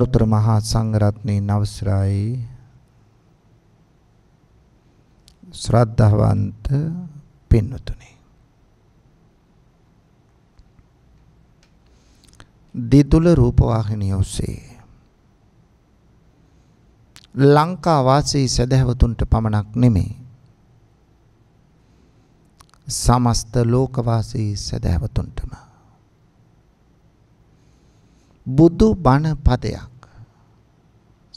ගරුතර මහා සංඝරත්නයේ නවසරයි ශ්‍රද්ධාවන්ත පින්නතුනි දිදුල රූපවාහිනිය ඔස්සේ ලංකා වාසී සදහවතුන්ට පමණක් නෙමෙයි සමස්ත ලෝක වාසී සදහවතුන්ටම බුදු බණ පදයක්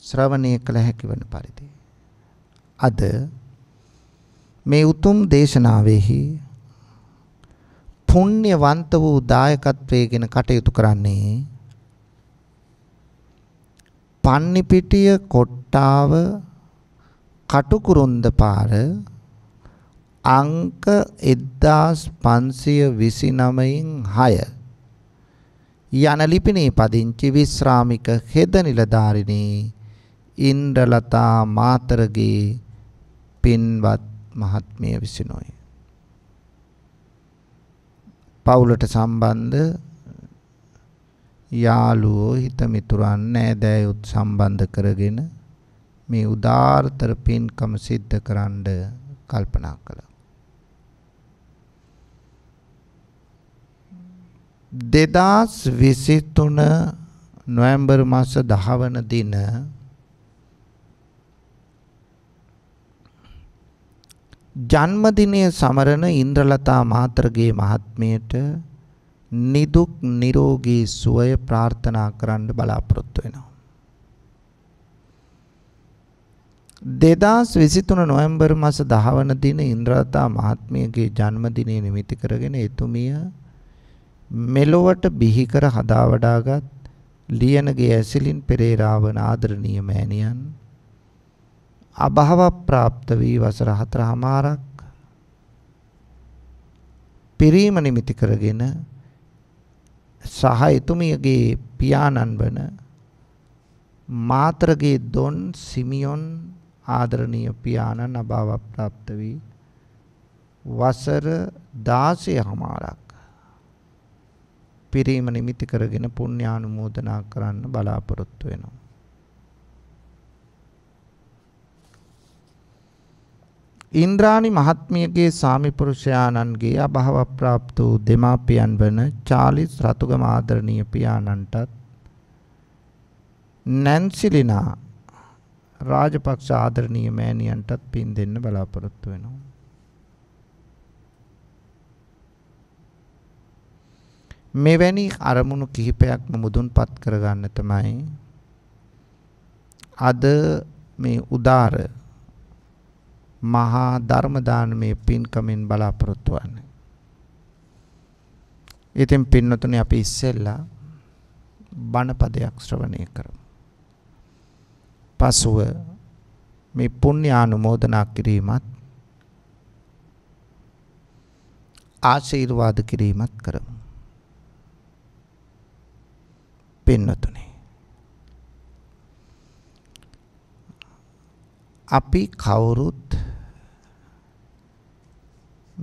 ශ්‍රවණය කළ හැකි වන පරිදි අද මේ උතුම් දේශනාවෙහි පුණ්‍යවන්ත වූ දායකත්වයේගෙන කටයුතු කරන්නේ පන්නිපිටිය කොට්ටාව කටුකුරුන්ද පාර අංක 1529න් 6 යන ලිපිනේ පදිංචි විශ්‍රාමික හෙද නිලධාරිණී ඉන්ද්‍රලතා මාතරගේ පින්වත් මහත්මිය විසිනොයි. පවුලට සම්බන්ධ යාළුවෝ හිත මිතුරන් නෑදෑයොත් සම්බන්ධ කරගෙන මේ උදාාරතර පින්කම සිද්ධ කරන්න කල්පනා කළා. දෙදස් විසිතුන නොවැම්බර් මස දහවන දින ජන්මදිනය සමරන ඉන්ද්‍රලතා මාත්‍රගේ මහත්මියට නිදුක් නිරෝගී සුවය ප්‍රාර්ථනා කරන්න බලාපොරොත්තු වෙනවා. 2023 නොවැම්බර් මාස 10 වන දින ඉන්ද්‍රලතා මහත්මියගේ ජන්මදිනය නිමිති කරගෙන එතුමිය මෙලොවට බිහි කර හදාවඩාගත් ලියනගේ ඇසිලින් පෙරේරාවන ආදරණීය මෑණියන් අභව ප්‍රාප්ත වී වසර 4මාරක් පිරීම නිමිති කරගෙන සහ එතුමියගේ පියාණන් වන මාතරගේ දොන් සිමියොන් ආදරණීය පියාණන් අභව ප්‍රාප්ත වී වසර 16මාරක් පිරීම නිමිති කරගෙන පුණ්‍යානුමෝදනා කරන්න බලාපොරොත්තු වෙනවා ඉන්ද්‍රාණි මහත්මියගේ සාමිපුරුෂයාණන්ගේ අභව ප්‍රාප්ත වූ දෙමාපියන් වන චාලිස් රතුගම ආදරණීය පියාණන්ටත් නැන්සිලිනා රාජපක්ෂ ආදරණීය මෑණියන්ටත් පින් දෙන්න බලාපොරොත්තු වෙනවා. මෙවැනි අරමුණු කිහිපයක්ම මුදුන්පත් කරගන්න තමයි අද මේ උදාර මහා ධර්ම දානමේ පින්කමෙන් බලාපොරොත්තු වෙන්නේ. ඉතින් පින්නතුනේ අපි ඉස්සෙල්ලා බණ පදයක් ශ්‍රවණය කරමු. පසුව මේ පුණ්‍ය ආනුමෝදනා කිරීමත් ආශිර්වාද කිරීමත් කරමු. පින්නතුනේ අපි කවුරුත්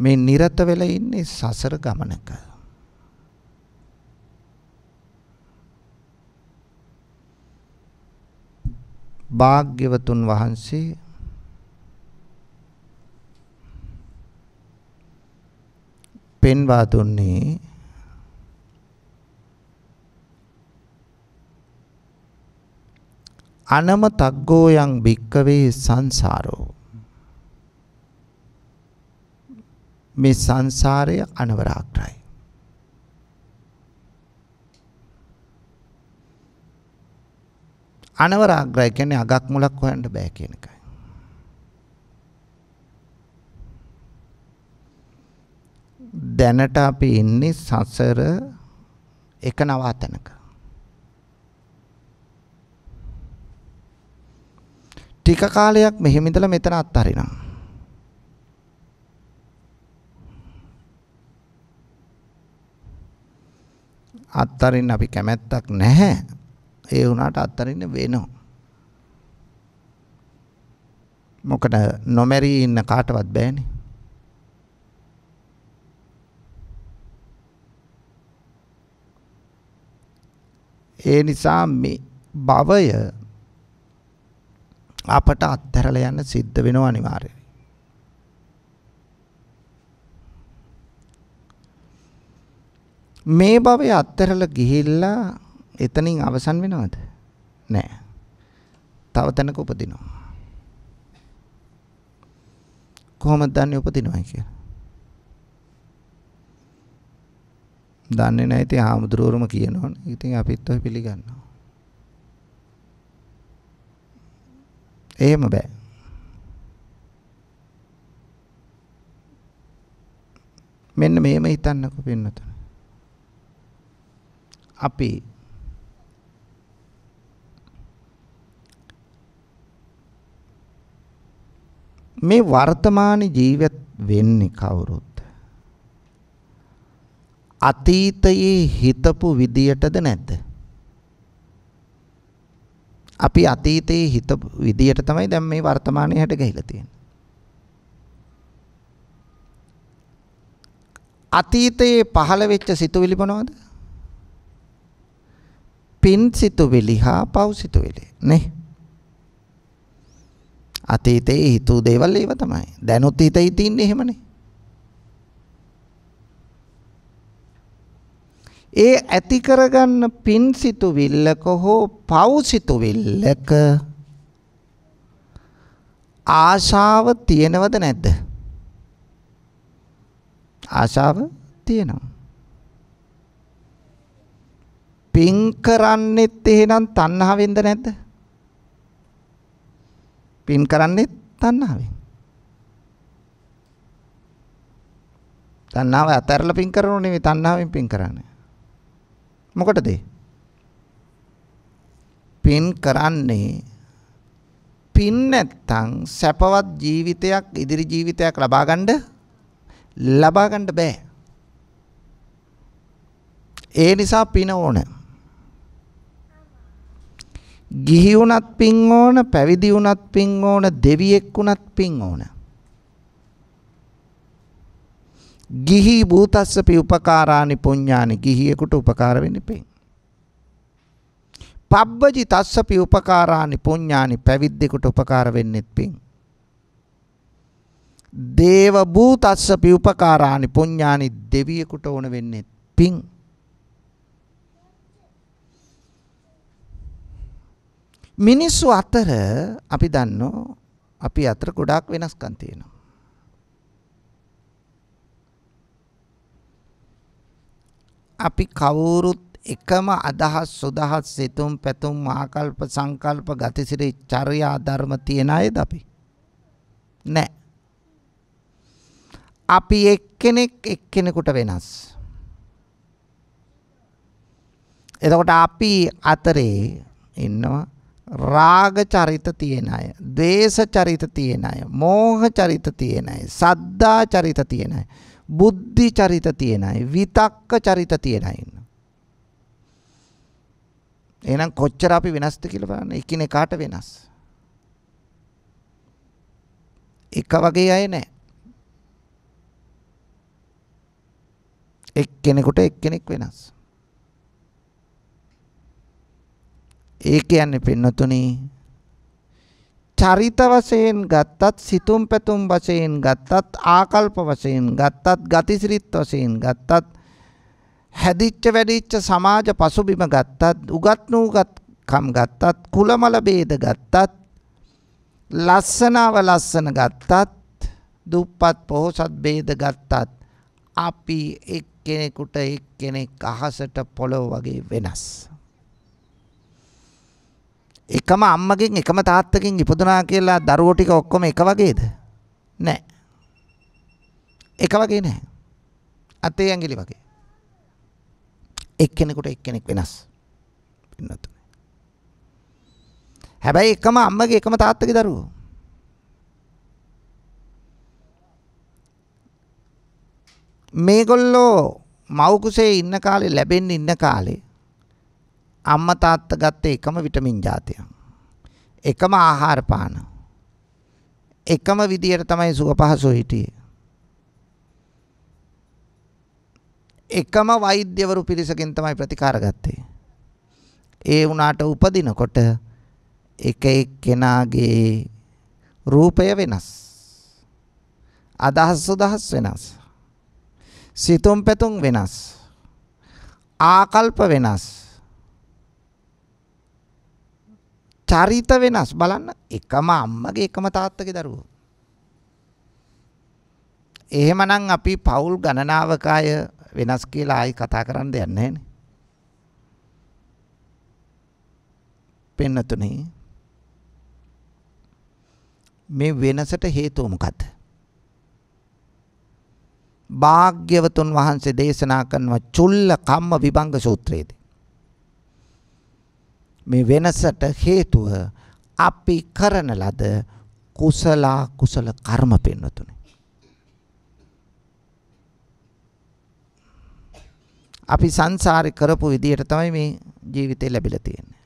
මේ නිරත වෙලා ඉන්නේ සසර ගමනක. භාග්‍යවතුන් වහන්සේ පෙන්වා දුන්නේ අනම තග්ගෝයන් භික්කවේ සංසාරෝ මේ සංසාරය අනවරාග්‍රයි. අනවරාග්‍රයි කියන්නේ අගක් මුලක් හොයන්න බෑ කියන එකයි. දැනට අපි ඉන්නේ සසර එක නවාතනක. ටික කාලයක් මෙහෙම ඉඳලා මෙතන අත්හරිනවා. අත්තරින් අපි කැමැත්තක් නැහැ. ඒ වුණාට අත්තරින්න වෙනවා. මොකද නොමැරී ඉන්න කාටවත් බෑනේ. ඒ නිසා මේ භවය අපට අත්හැරලා යන්න සිද්ධ වෙනවා අනිවාර්යයෙන්. මේ භවය අත්හැරලා ගිහිල්ලා එතනින් අවසන් වෙනවද? නෑ. තව තැනක උපදිනවා. කොහොමද දන්නේ උපදිනවා කියලා? දන්නේ නැහැ ඉතින් හාමුදුරුවෝම කියනවනේ. ඉතින් අපිත් ඔය පිළිගන්නවා. එහෙම බෑ. මෙන්න මෙහෙම හිතන්නකෝ පින්නතුනේ. අපේ මේ වර්තමාන ජීවත් වෙන්නේ කවුරුත් අතීතයේ හිතපු විදියටද නැද්ද අපි අතීතයේ හිතපු විදියට තමයි දැන් මේ වර්තමානයේ හැට ගහිලා තියෙන්නේ අතීතයේ පහළ වෙච්ච සිතුවිලි මොනවද පින් සිතුවිලි හා පව් සිතුවිලි නේ අතීතයේ හිතූ දේවල් ඒව තමයි දැනුත් හිතේ තින්නේ එහෙමනේ ඒ ඇති කරගන්න පින් සිතුවිල්ලක හෝ පව් සිතුවිල්ලක ආශාව තියෙනවද නැද්ද ආශාව තියෙනවා පින් කරන්නෙත් එහෙනම් තණ්හාවෙන්ද නැද්ද? පින් කරන්නෙත් තණ්හාවෙන්. තණ්හාව අතහැරලා පින් කරනෝ නෙවෙයි තණ්හාවෙන් පින් කරන්නේ. මොකටද? පින් කරන්නේ පින් නැත්තම් සැපවත් ජීවිතයක් ඉදිරි ජීවිතයක් ලබා ගන්න ලබා ගන්න බෑ. ඒ නිසා පින ඕනේ. ගිහි වුණත් පින් ඕන පැවිදි වුණත් පින් ඕන දෙවියෙක් වුණත් පින් ඕන ගිහි භූතස්සපි උපකාරානි පුඤ්ඤානි ගිහියෙකුට උපකාර වෙන්නේ පින් පබ්බජි තස්සපි උපකාරානි පුඤ්ඤානි පැවිද්දෙකුට උපකාර වෙන්නෙත් පින් දේව භූතස්සපි උපකාරානි පුඤ්ඤානි දෙවියෙකුට ඕන වෙන්නෙත් පින් මිනිස්සු අතර අපි දන්නෝ අපි අතර ගොඩාක් වෙනස්කම් තියෙනවා. අපි කවුරුත් එකම අදහස් සුදහස් සිතුම් පැතුම් ආකල්ප සංකල්ප ගතිසිරි චර්යා ධර්ම තියෙන අයද අපි? නෑ. අපි එක්කෙනෙක් එක්කෙනෙකුට වෙනස්. එතකොට අපි අතරේ ඉන්නවා රාග චරිත තියෙන අය, ද්වේෂ චරිත තියෙන අය, මෝහ චරිත තියෙන අය, සද්දා චරිත තියෙන අය, බුද්ධි චරිත තියෙන අය, විතක්ක චරිත තියෙන අය ඉන්නවා. එහෙනම් කොච්චර අපි වෙනස්ද කියලා බලන්න. එකිනෙකාට වෙනස්. එක වගේ අය නැහැ. එක්කෙනෙකුට එක්කෙනෙක් වෙනස්. ඒ කියන්නේ පින්නතුනි චරිත වශයෙන් ගත්තත් සිතුම් පැතුම් වශයෙන් ගත්තත් ආකල්ප වශයෙන් ගත්තත් ගතිසිරිත් වශයෙන් ගත්තත් හැදිච්ච වැඩිච්ච සමාජ පසුබිම ගත්තත් උගත් නූගත්කම් ගත්තත් කුලමල ભેද ගත්තත් ලස්සනව ලස්සන ගත්තත් දුප්පත් පොහොසත් ભેද ගත්තත් අපි එක්කෙනෙකුට එක්කෙනෙක් අහසට පොළොව වගේ වෙනස් එකම අම්මගෙන් එකම තාත්තකින් ඉපදුනා කියලා දරුවෝ ටික ඔක්කොම එක වගේද? නෑ. එක වගේ නෑ. අතේ ඇඟිලි වගේ. එක්කෙනෙකුට එක්කෙනෙක් වෙනස්. පින්නතුනේ. හැබැයි එකම අම්මගේ එකම තාත්තගේ දරුවෝ. මේගොල්ලෝ මව් කුසේ ඉන්න කාලේ ලැබෙන්න ඉන්න කාලේ අම්මා තාත්තා ගත්ත එකම විටමින් જાතිය. එකම ආහාර පාන. එකම විදියට තමයි සුව පහසු හිටියේ. එකම වෛද්‍යවරු පිරිසකින් තමයි ප්‍රතිකාර ගත්තේ. ඒ වුණාට උපදිනකොට එක එක්කෙනාගේ රූපය වෙනස්. අදහස් සුදහස් වෙනස්. සිතුම් පැතුම් වෙනස්. ආකල්ප වෙනස්. චරිත වෙනස් බලන්න එකම අම්මගේ එකම තාත්තගේ දරුවෝ. එහෙමනම් අපි පවුල් ගණනාවක අය වෙනස් කියලා ආයි කතා කරන්න දෙයක් නැහැ නේ. පින්නතුනේ මේ වෙනසට හේතුව මොකද්ද? භාග්‍යවතුන් වහන්සේ දේශනා කරන චුල්ල කම්ම විභංග සූත්‍රයේදී මේ වෙනසට හේතුව අපි කරන ලද කුසල කුසල කර්ම පෙන්වතුනි. අපි සංසාරේ කරපු විදියට තමයි මේ ජීවිතේ ලැබිලා තියෙන්නේ.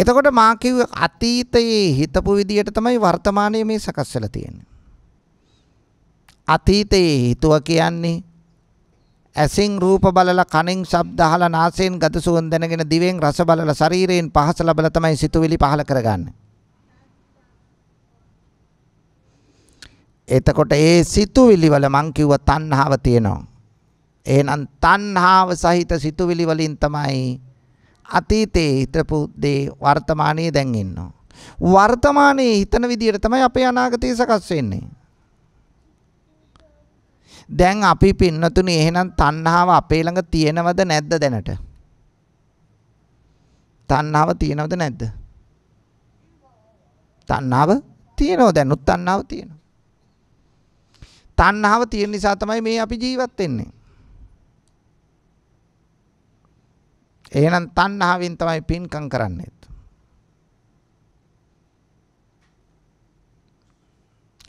එතකොට මා කිව්ව අතීතයේ හිතපු විදියට තමයි වර්තමානයේ මේ සකස් වෙලා තියෙන්නේ. අතීතයේ හිතුව කියන්නේ ඇසින් රූප බලලා කනෙන් ශබ්ද අහලා නාසයෙන් ගඳ සුවඳ දැනගෙන දිවෙන් රස බලලා ශරීරයෙන් පහස ලබලා තමයි සිතුවිලි පහල කරගන්නේ. එතකොට ඒ සිතුවිලි වල මං කිව්ව තණ්හාව තියෙනවා. එහෙනම් තණ්හාව සහිත සිතුවිලි වලින් තමයි අතීතේ හිතපු දේ වර්තමානයේ දැන් ඉන්නවා. වර්තමානයේ හිතන විදියට තමයි අපේ අනාගතය සකස් වෙන්නේ. දැන් අපි පින්නතුනි එහෙනම් තණ්හාව අපේ ළඟ තියෙනවද නැද්ද දැනට? තණ්හාව තියෙනවද නැද්ද? තණ්හාව තියෙනවා දැනුත් තණ්හාව තියෙනවා. තණ්හාව තියෙන නිසා තමයි මේ අපි ජීවත් වෙන්නේ. එහෙනම් තණ්හාවෙන් තමයි පින්කම් කරන්නේ.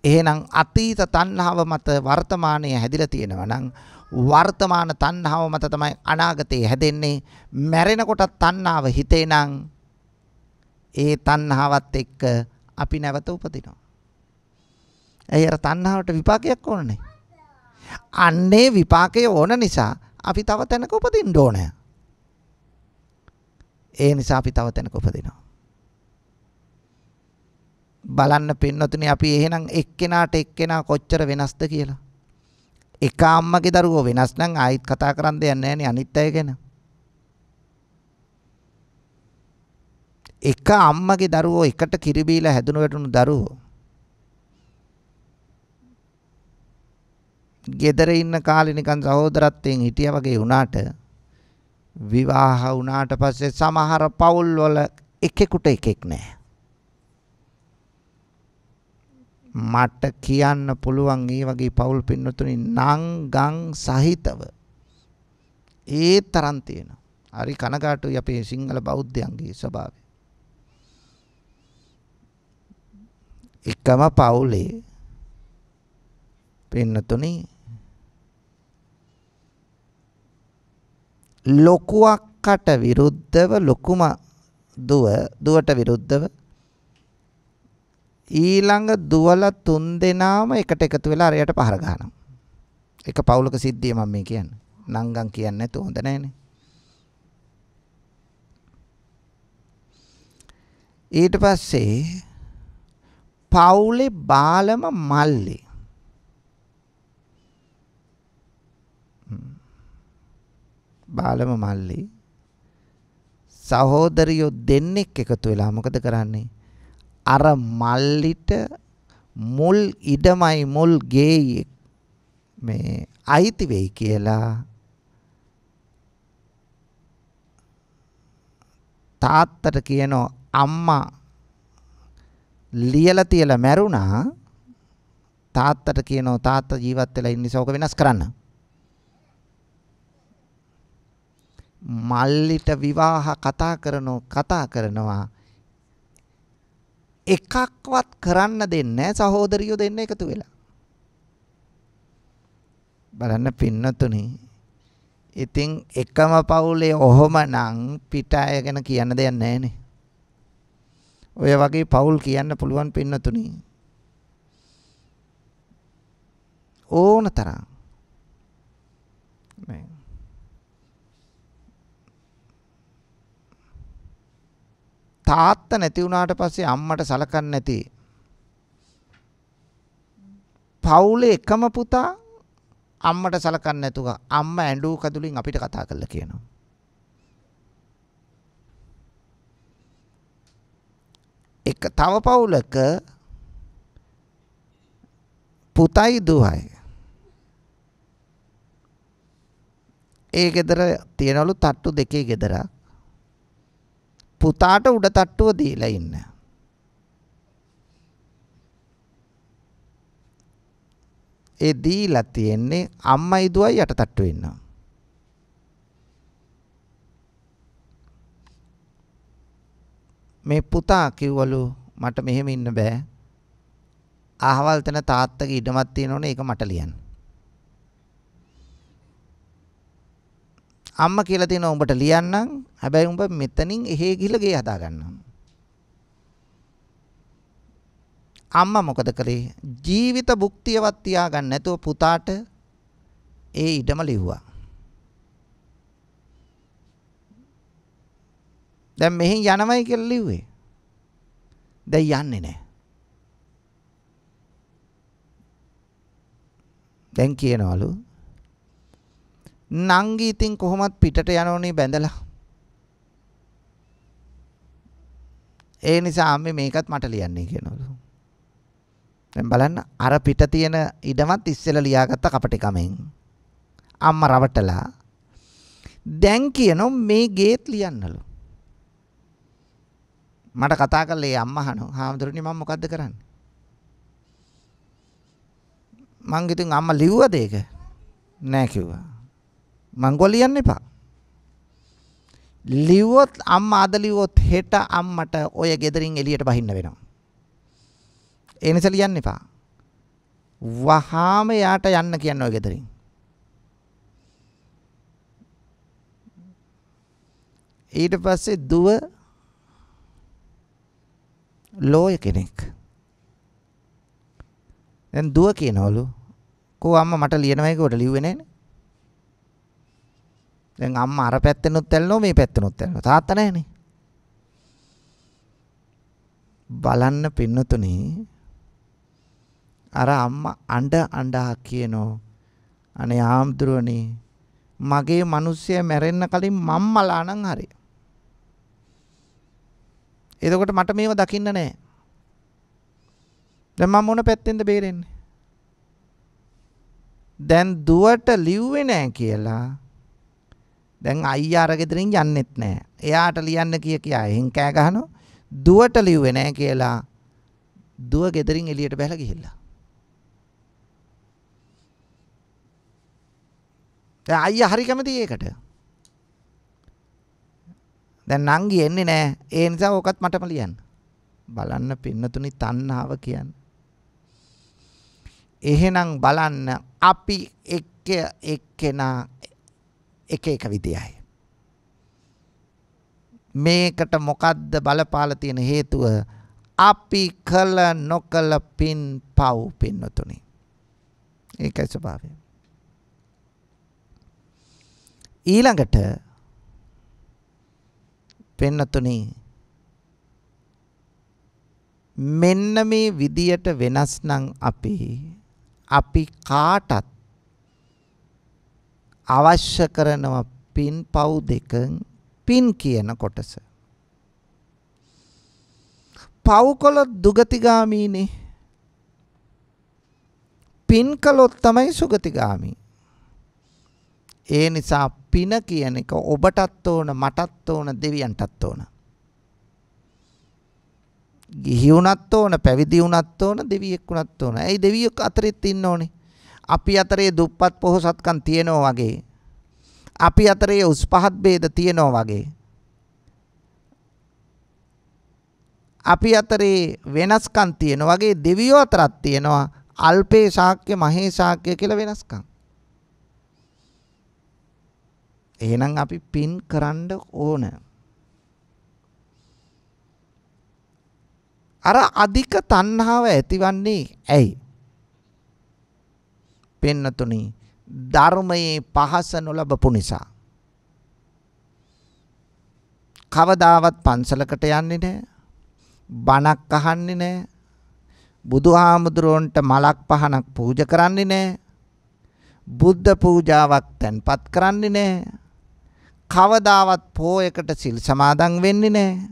එහෙනම් අතීත තණ්හාව මත වර්තමානය හැදිලා තියෙනවා නම් වර්තමාන තණ්හාව මත තමයි අනාගතේ හැදෙන්නේ මැරෙනකොට තණ්හාව හිතේ නම් ඒ තණ්හාවත් එක්ක අපි නැවත උපදිනවා. ඒ අර තණ්හාවට විපාකයක් ඕනනේ. අන්නේ විපාකය ඕන නිසා අපි තව තැනක උපදින්න ඕනේ. ඒ නිසා අපි තව තැනක උපදිනවා. බලන්න පින්නතුනේ අපි එහෙනම් එක්කෙනාට එක්කෙනා කොච්චර වෙනස්ද කියලා. එක අම්මගේ දරුවෝ වෙනස් නම් ආයිත් කතා කරන්න දෙයක් නැහැ නේ අනිත් අය ගැන. එක අම්මගේ දරුවෝ එකට කිරි බීලා හැදුණු වැටුණු දරුවෝ. ගෙදර ඉන්න කාලේ නිකන් සහෝදරත්වයෙන් හිටියා වගේ වුණාට විවාහ වුණාට පස්සේ සමහර පවුල් වල එකෙකුට එකෙක් නැහැ. මට කියන්න පුළුවන් ඒ වගේ පෞල් පින්නතුනි නංගං සහිතව ඒ තරම් තියෙනවා. හරි කනගාටුයි අපේ සිංහල බෞද්ධයන්ගේ ස්වභාවය. එකම පවුලේ පින්නතුනි ලොකුවක්කට විරුද්ධව ලොකුම දුව දුවට විරුද්ධව ඊළඟ දුවල තුන් දෙනාම එකට එකතු වෙලා අරයට පහර ගන්නවා. එක පවුලක සිද්ධිය මම මේ කියන්නේ. නංගම් කියන්නේ නැතු හොඳ නැහැනේ. ඊට පස්සේ පවුලේ බාලම මල්ලි බාලම මල්ලි සහෝදරියෝ දෙන්නෙක් එකතු වෙලා මොකද කරන්නේ අර මල්ලිට මුල් ඉඩමයි මුල් ගේ මේ අයිති වෙයි කියලා තාත්තට කියනෝ අම්මා ලියලා තියලා මැරුණා තාත්තට කියනෝ තාත්තා ජීවත් වෙලා ඉන්න නිසා ඕක වෙනස් කරන්න මල්ලිට විවාහ කතා කරනෝ කතා කරනවා එකක්වත් කරන්න දෙන්නේ සහෝදරියෝ දෙන්න එකතු වෙලා. බලන්න පින්නතුනේ. ඉතින් එකම පවුලේ ඔහොමනම් පිට අය ගැන කියන්න දෙයක් නැහනේ. ඔය වගේ පවුල් කියන්න පුළුවන් පින්නතුනේ. ඕන තරම් තාත්තා නැති වුණාට පස්සේ අම්මට සලකන්නේ නැති පවුලේ එකම පුතා අම්මට සලකන්නේ නැතුව අම්මා ඇඬු කඳුලින් අපිට කතා කරලා කියනවා එක තව පවුලක පුතයි දුවයි ඒ ගෙදර තියනවලු තට්ටු දෙකේ ගෙදරක් පුතාට උඩ තට්ටුව දීලා ඉන්න. ඒ දීලා තියෙන්නේ අම්මයි දුවයි යට තට්ටුවේ ඉන්නවා. මේ පුතා කිව්වලු මට මෙහෙම ඉන්න බෑ. අහවල් තැන තාත්තගේ ඉඩමක් තියෙනවනේ ඒක මට ලියන්න. අම්මා කියලා තියෙනවා උඹට ලියන්නම්. හැබැයි උඹ මෙතනින් එහෙ ගිහලා ගේ හදා ගන්නම්. අම්මා මොකද කළේ? ජීවිත භුක්තියවත් තියාගන්න නැතුව පුතාට ඒ ඉඩම ලිව්වා. දැන් මෙහෙන් යනවයි කියලා ලිව්වේ. දැන් යන්නේ නැහැ. දැන් කියනවලු නංගි ඉතින් කොහොමත් පිටට යනෝනේ බැඳලා. ඒ නිසා අම්මේ මේකත් මට ලියන්නේ කියනවලු. දැන් බලන්න අර පිට තියෙන ඉඩමත් ඉස්සෙල්ලා ලියාගත්ත කපටිකමෙන්. අම්මා රවටලා දැන් කියනෝ මේ ගේත් ලියන්නලු. මට කතා කරලා ඒ අම්මා අහනවා "හාමුදුරනේ මම මොකද්ද කරන්නේ?" මං ඉතින් අම්මා ලිව්වද ඒක? නෑ කිව්වා. මංගෝ ලියන්න එපා. ලිව්වොත් අම්මා අද ලිව්වොත් හෙට අම්මට ඔය ගෙදරින් එළියට බහින්න වෙනවා. ඒ නිසා ලියන්න එපා. වහාම යාට යන්න කියන්න ඔය ගෙදරින්. ඊට පස්සේ දුව ලෝය කෙනෙක්. දැන් දුව කියනවලු කෝ අම්මා මට ලියනවයි කොට ලිව්වේ නැහැ. දැන් අම්මා අර පැත්තෙනුත් ඇල්ලනවා මේ පැත්තෙනුත් ඇල්ලනවා. තාත්තා නැහනේ. බලන්න පින්නතුනේ අර අම්මා අඬ අඬා කියනෝ අනේ ආම්දුරනේ මගේ මිනිස්සය මැරෙන්න කලින් මම මලා නම් හරි. එතකොට මට මේව දකින්න නෑ. දැන් මම මොන පැත්තෙන්ද බේරෙන්නේ? දැන් දුවට ලිව්වේ නෑ කියලා දැන් අයියා අර ගෙදරින් යන්නෙත් නැහැ. එයාට ලියන්න කිය කියා එහෙන් කෑ ගහනවා. දුවට ලිව්වේ නැහැ කියලා දුව ගෙදරින් එළියට බැහැලා ගිහිල්ලා. දැන් අයියා හරි කැමතියි ඒකට. දැන් නංගි එන්නේ නැහැ. ඒ නිසා ඕකත් මටම ලියන්න. බලන්න පින්නතුනි තණ්හාව කියන්නේ. එහෙනම් බලන්න අපි එක්ක එක්කෙනා එක එක විදියයි. මේකට මොකද්ද බලපාලා තියෙන හේතුව අපි කළ නොකළ පින් පව් පින්නතුනි. ඒකයි ස්වභාවය. ඊළඟට පින්නතුනි මෙන්න මේ විදියට වෙනස් නම් අපි අපි කාටත් අවශ්‍ය කරනවා පින් පව් දෙකෙන් පින් කියන කොටස. පව් කළොත් දුගතිගාමීනේ. පින් කළොත් තමයි සුගතිගාමී. ඒ නිසා පින කියන එක ඔබටත් ඕන මටත් ඕන දෙවියන්ටත් ඕන. ගිහි වුණත් ඕන පැවිදි වුණත් ඕන දෙවියෙක් වුණත් ඕන. ඇයි දෙවියෙක් අතරෙත් ඉන්න ඕනේ? අපි අතරේ දුප්පත් පොහොසත්කම් තියෙනවා වගේ අපි අතරේ උස් පහත් ભેද තියෙනවා වගේ අපි අතරේ වෙනස්කම් තියෙනවා වගේ දෙවියෝ අතරත් තියෙනවා අල්පේ ශාක්‍ය මහේ ශාක්‍ය කියලා වෙනස්කම් එහෙනම් අපි පින් කරන්න ඕන අර අධික තණ්හාව ඇතිවන්නේ ඇයි පින්නතුනි ධර්මයේ පහස නොලබපු නිසා කවදාවත් පන්සලකට යන්නේ නැහැ බණක් අහන්නේ නැහැ බුදුහාමුදුරන්ට මලක් පහනක් පූජ කරන්නේ නැහැ බුද්ධ පූජාවක් තැන්පත් කරන්නේ නැහැ කවදාවත් පෝයකට සිල් සමාදන් වෙන්නේ නැහැ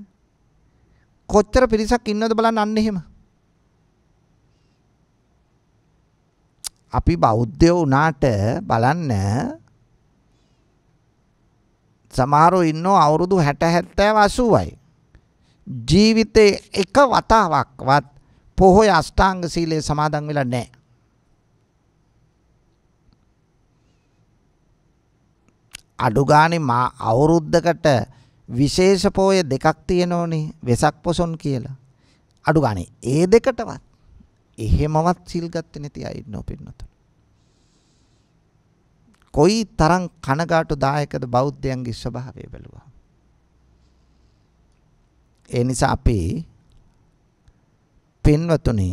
කොච්චර පිරිසක් ඉන්නවද බලන්න අන්න එහෙම අපි බෞද්ධයෝ වුණාට බලන්න සමහරව ඉන්නෝ අවුරුදු 60 70 80යි. ජීවිතේ එක වතාවක්වත් පොහොය අෂ්ටාංග සීලය සමාදන් වෙලා නැහැ. අඩු ගානේ මා අවුරුද්දකට විශේෂ පොය දෙකක් තියෙනෝනේ වෙසක් පොසොන් කියලා. අඩු ගානේ ඒ දෙකටවත් එහෙමවත් සිල් ගත්තේ නැති අය ඉන්නෝ පින්නතුන්. කොයි තරම් කනගාටු දායකද බෞද්ධයන්ගේ ස්වභාවය බැලුවා. ඒ නිසා අපි පින්වතුනි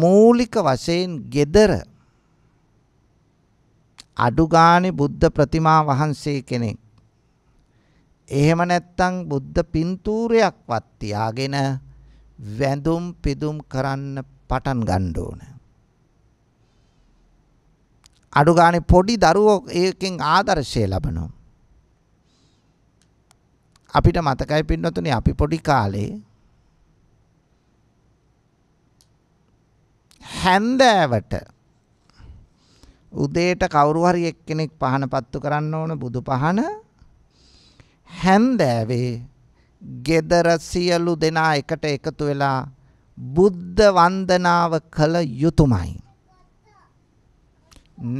මූලික වශයෙන් gedara අඩුගානේ බුද්ධ ප්‍රතිමා වහන්සේ කෙනෙක් එහෙම නැත්තම් බුද්ධ පින්තූරයක්වත් තියාගෙන වැඳුම් පිදුම් කරන්න පටන් ගන්න ඕන. අඩු ගානේ පොඩි දරුවෝ ඒකෙන් ආදර්ශය ලබනවා. අපිට මතකයි පින්නතුනේ අපි පොඩි කාලේ හැන්දෑවට උදේට කවුරු හරි එක්කෙනෙක් පහන පත්තු කරන්න ඕන බුදු පහන හැන්දෑවේ ගෙදර සියලු දෙනා එකට එකතු වෙලා බුද්ධ වන්දනාව කළ යුතුයමයි.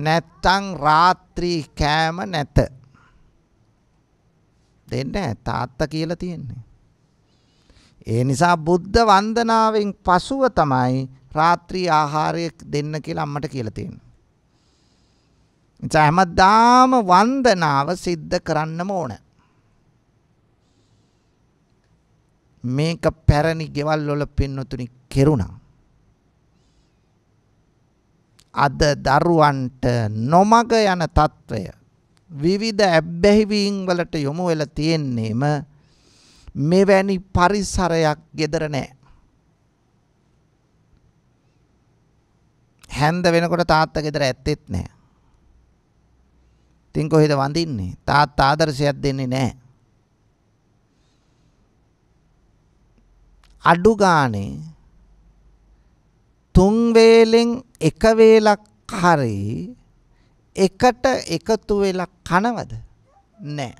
නැත්තං රාත්‍රී කෑම නැත. දෙන්නේ තාත්තා කියලා තියෙන්නේ. ඒ නිසා බුද්ධ වන්දනාවෙන් පසුව තමයි රාත්‍රී ආහාරය දෙන්න කියලා අම්මට කියලා තියෙන්නේ. ඒ නිසා හැමදාම වන්දනාව සිද්ධ කරන්නම ඕනේ. මේක පැරණි ගෙවල් වල පින්නතුනි කෙරුණා. අද දරුවන්ට නොමග යන తত্ত্বය විවිධ ඇබ්බැහිවීම් වලට යොමු වෙලා තියෙන්නේම මෙවැනි පරිසරයක් gedara නැහැ. හැන්ද වෙනකොට තාත්තා gedara ඇත්තෙත් නැහැ. තින් කොහෙද වඳින්නේ? තාත්තා ආදර්ශයක් දෙන්නේ නැහැ. අඩු ගානේ තුන් වේලෙන් එක වේලක් හරි එකට එකතු වෙලා කනවද නෑ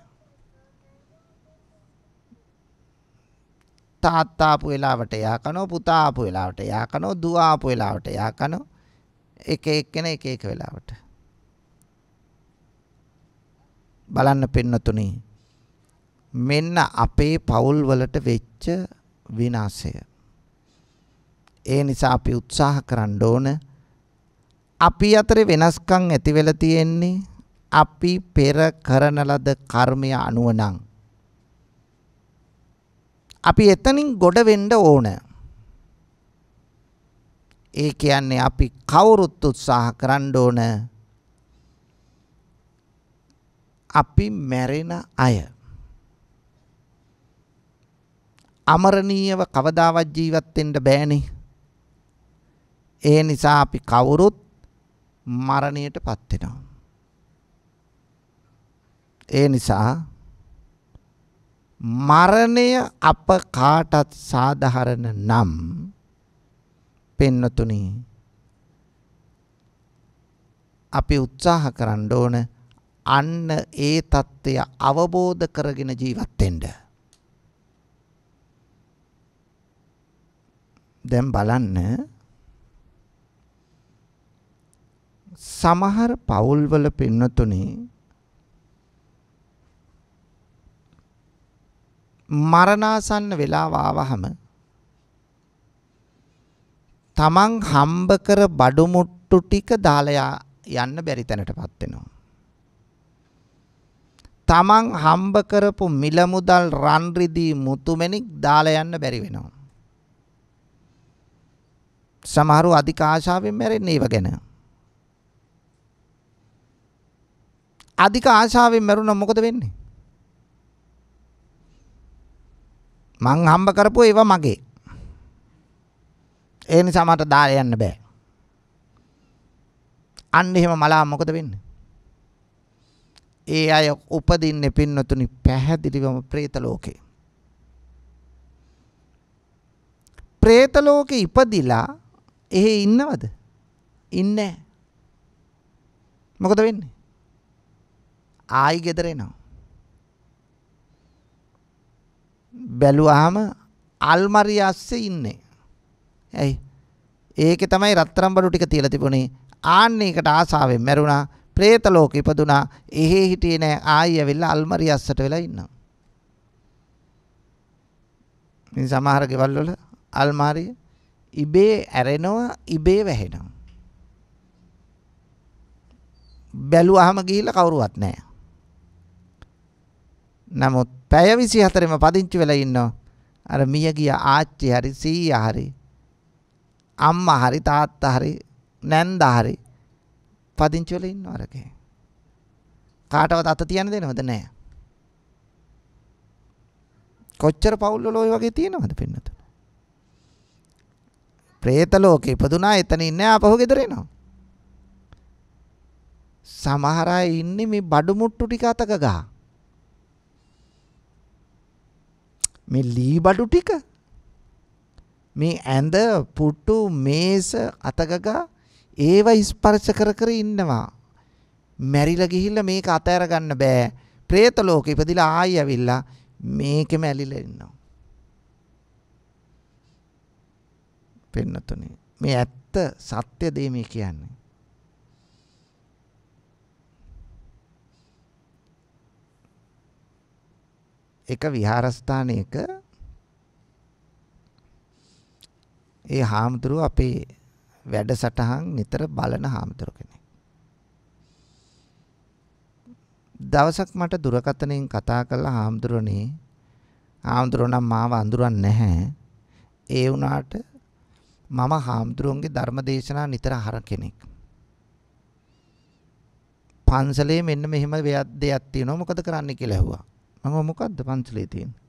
තාත්තා ආපු වෙලාවට එයා කනෝ පුතා ආපු වෙලාවට එයා කනෝ දුව ආපු වෙලාවට එයා කනෝ එක එක්කෙන එක එක වෙලාවට බලන්න පින්නතුනි මෙන්න අපේ පවුල් වලට වෙච්ච විනාශය. ඒ නිසා අපි උත්සාහ කරන්න ඕන අපි අතරේ වෙනස්කම් ඇති වෙලා තියෙන්නේ අපි පෙර කරන ලද කර්මය අනුව නම්. අපි එතනින් ගොඩ වෙන්න ඕන. ඒ කියන්නේ අපි කවුරුත් උත්සාහ කරන්න ඕන අපි මැරෙන අය. අමරණීයව කවදාවත් ජීවත් වෙන්න බෑනේ. ඒ නිසා අපි කවුරුත් මරණයටපත් වෙනවා. ඒ නිසා මරණය අප කාටත් සාධාරණ නම් පෙන්නතුනි අපි උත්සාහ කරන්න ඕන අන්න ඒ தත්ත්වය අවබෝධ කරගෙන ජීවත් වෙන්න. දැන් බලන්න සමහර පවුල්වල පින්නතුනේ මරණාසන්න වෙලාව ආවහම තමන් හම්බ කර බඩු මුට්ටු ටික දාලා යන්න බැරි තැනටපත් වෙනවා. තමන් හම්බ කරපු මිල මුදල් රන් රිදී මුතුමැණික් දාලා යන්න බැරි වෙනවා. සමහරව අධික ආශාවෙන් මැරෙන්නේ ඒව ගැන. අධික ආශාවෙන් මැරුණා මොකද වෙන්නේ? මං හම්බ කරපුව ඒවා මගේ. ඒ නිසා මට දාලා යන්න බෑ. අන්න එහෙම මලා මොකද වෙන්නේ? ඒ අය උපදින්නේ පින්නතුනි පැහැදිලිවම പ്രേත ලෝකේ. പ്രേත ලෝකේ ඉපදිලා එහෙ ඉන්නවද? ඉන්නේ මොකද වෙන්නේ? ආයි ගෙදර එනවා. බැලුවාම අල්මාරිය ඇස්සේ ඉන්නේ. ඇයි? ඒකේ තමයි රත්තරන් බඩු ටික තියලා තිබුණේ. ආන්නේකට ආසාවෙන් මැරුණා. പ്രേත ලෝකෙ ඉපදුනා. එහෙ හිටියේ නෑ. ආයි ඇවිල්ලා අල්මාරිය ඇස්සට වෙලා ඉන්නවා. ඉතින් සමහර ගෙවල් වල අල්මාරිය ඉබේ ඇරෙනවා ඉබේ වැහෙනවා. බැලුවාම ගිහිල්ලා කවුරුවත් නැහැ. නමුත් පැය 24ම පදිංචි වෙලා ඉන්නවා. අර මිය ගිය ආච්චි හරි සීයා හරි අම්මා හරි තාත්තා හරි නැන්දා හරි පදිංචි වෙලා ඉන්නවා අරකේ. කාටවත් අත තියන්න දෙනවද නැහැ. කොච්චර පවුල් වල ওই වගේ තියෙනවද පින්නත? പ്രേත ලෝකෙ ඉපදුනා එතන ඉන්නේ ආපහු ගෙදර එනවා. සමහර අය ඉන්නේ මේ බඩු මුට්ටු ටික අතක ගහ. මේ ලී බඩු ටික මේ ඇඳ පුට්ටු මේස අතක ගහ ඒව ස්පර්ශ කර කර ඉන්නවා. මැරිලා ගිහිල්ලා මේක අතහැර ගන්න බෑ. പ്രേත ලෝකෙ ඉපදිලා ආයි ඇවිල්ලා මේකෙම ඇලිලා ඉන්නවා. පින්නතුනේ මේ ඇත්ත සත්‍ය දේ මේ කියන්නේ එක විහාරස්ථානයක ඒ හාමුදුරුව අපේ වැඩසටහන් නිතර බලන හාමුදුරු කෙනෙක්. දවසක් මට දුරකථනයෙන් කතා කළා හාමුදුරනේ හාමුදුරුවෝ නම් මාව අඳුරන්නේ නැහැ. ඒ වුණාට මම හාමුදුරුවන්ගේ ධර්ම දේශනා නිතර අහන කෙනෙක්. පන්සලේ මෙන්න මෙහෙම වෙයක් දෙයක් තියෙනවා මොකද කරන්න කියලා ඇහුවා. මම මොකද්ද පන්සලේ තියෙන්නේ?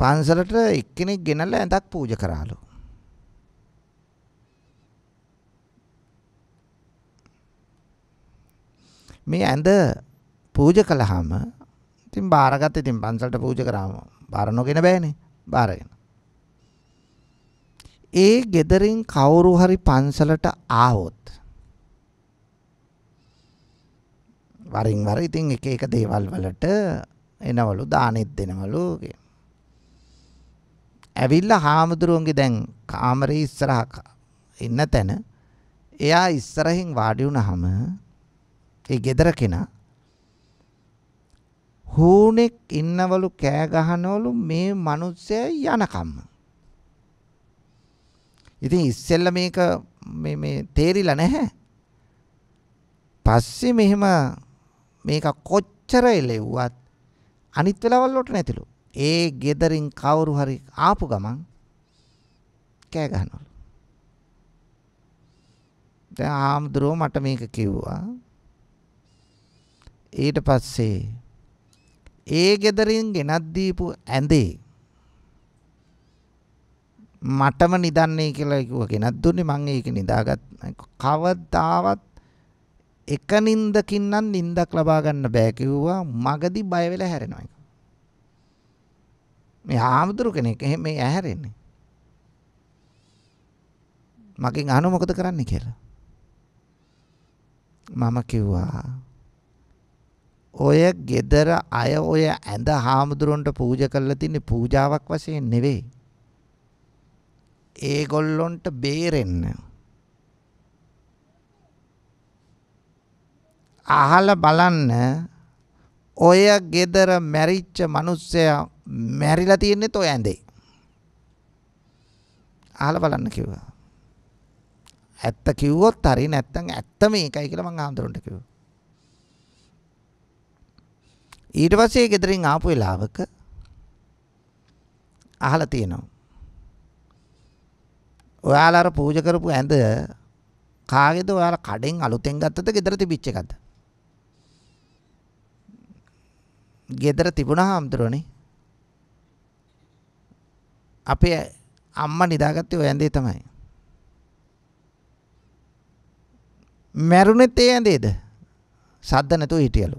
පන්සලට එක්කෙනෙක් ගෙනල්ලා ඇඳක් පූජා කරාලු. මේ ඇඳ පූජා කළාම ඉතින් බාරගත්ත ඉතින් පන්සලට පූජා කරාම බාර නොගෙන බෑනේ. බාරගෙන. ඒ gederin කවුරු හරි පන්සලට ආවොත් වරින් වර ඉතින් එක එක දේවල් වලට එනවලු දානෙත් දෙනවලු ඇවිල්ලා හාමුදුරුවන්ගේ දැන් කාමරේ ඉස්සරහ ඉන්න තැන එයා ඉස්සරහින් වාඩි වුණාම ඒ gedara කෙනා හූණෙක් ඉන්නවලු කෑ ගහනවලු මේ මිනිස්සයා යනකම්ම ඉතින් ඉස්සෙල්ලා මේක මේ මේ තේරිලා නැහැ. පස්සේ මෙහෙම මේක කොච්චර එලෙව්වත් අනිත් වෙලාවල් වලට නැතිලු. ඒ gederin කවුරු හරි ආපු ගමන් කෑ ගහනවලු. දැන් ආම්දරෝ මට මේක කිව්වා. ඊට පස්සේ ඒ gederin ගෙනත් දීපු ඇඳේ මටම නිදන්නේ කියලා කිව්ව කෙනක් දුන්නේ මං ඒක නිදාගත් කවදාවත් එක නින්දකින් නම් නින්දක් ලබා ගන්න බෑ කිව්වා මගදී බය වෙලා හැරෙනවා ඒක මේ ආමුදුරු කෙනෙක් එහෙම මේ ඇහැරෙන්නේ මගෙන් අහන මොකද කරන්න කියලා මම කිව්වා ඔය gedara අය ඔය ඇඳ හාමුදුරන්ට පූජා කරලා තින්නේ පූජාවක් වශයෙන් නෙවෙයි ඒගොල්ලොන්ට බේරෙන්න. අහල බලන්න ඔය ගෙදර මැරිච්ච මිනිස්සයා මැරිලා තියෙන්නේ ඔය ඇඳේ. අහල බලන්න කිව්වා. ඇත්ත කිව්වොත් හරි නැත්නම් ඇත්ත මේකයි කියලා මං ආන්දරන්ට කිව්වා. ඊට පස්සේ ගෙදරින් ආපු වෙලාවක අහලා තියෙනවා. ඔයාලා අර පූජා කරපු ඇඳ කාගේද ඔයාලා කඩෙන් අලුතෙන් ගත්තද ගෙදර තිබිච්ච එකද? ගෙදර තිබුණා හම්දුරනේ. අපේ අම්මා නිදාගත්තේ ඔය ඇඳේ තමයි. මැරුණෙත් ඒ ඇඳේද? සද්ද නැතුව හිටියලු.